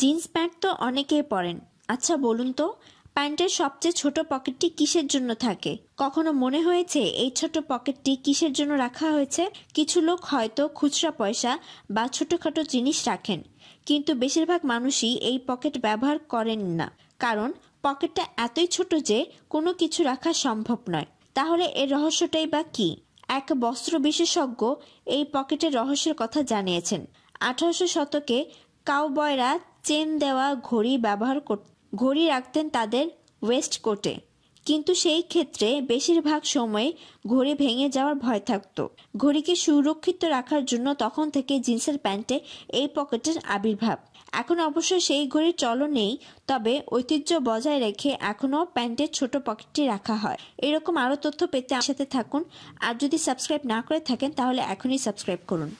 jeans pant তো অনেকেই পরেন আচ্ছা বলুন তো প্যান্টের সবচেয়ে ছোট পকেটটি কিসের জন্য থাকে কখনো মনে হয়েছে এই ছোট পকেটটি কিসের জন্য রাখা হয়েছে কিছু লোক হয়তো খুচরা পয়সা বা ছোটোখাটো জিনিস রাখেন কিন্তু বেশিরভাগ মানুষই এই পকেট ব্যবহার করেন না কারণ পকেটটা এতই ছোট যে কোনো কিছু রাখা সম্ভব নয় তাহলে এর রহস্যটাই বা কি এক বস্ত্র বিশেষজ্ঞ এই পকেটের রহস্যের কথা জানিয়েছেন আঠারোশো শতকে কাউবয়রা চেন দেওয়া ঘড়ি ব্যবহার ঘড়ি রাখতেন তাদের ওয়েস্ট কোটে কিন্তু সেই ক্ষেত্রে বেশিরভাগ সময় ঘড়ি ভেঙে যাওয়ার ভয় থাকত ঘড়িকে সুরক্ষিত রাখার জন্য তখন থেকে জিন্সের প্যান্টে এই পকেটের আবির্ভাব এখন অবশ্য সেই ঘড়ির চল নেই তবে ঐতিহ্য বজায় রেখে এখনও প্যান্টের ছোট পকেটটি রাখা হয় এরকম আরও তথ্য পেতে সাথে থাকুন আর যদি সাবস্ক্রাইব না করে থাকেন তাহলে এখনই সাবস্ক্রাইব করুন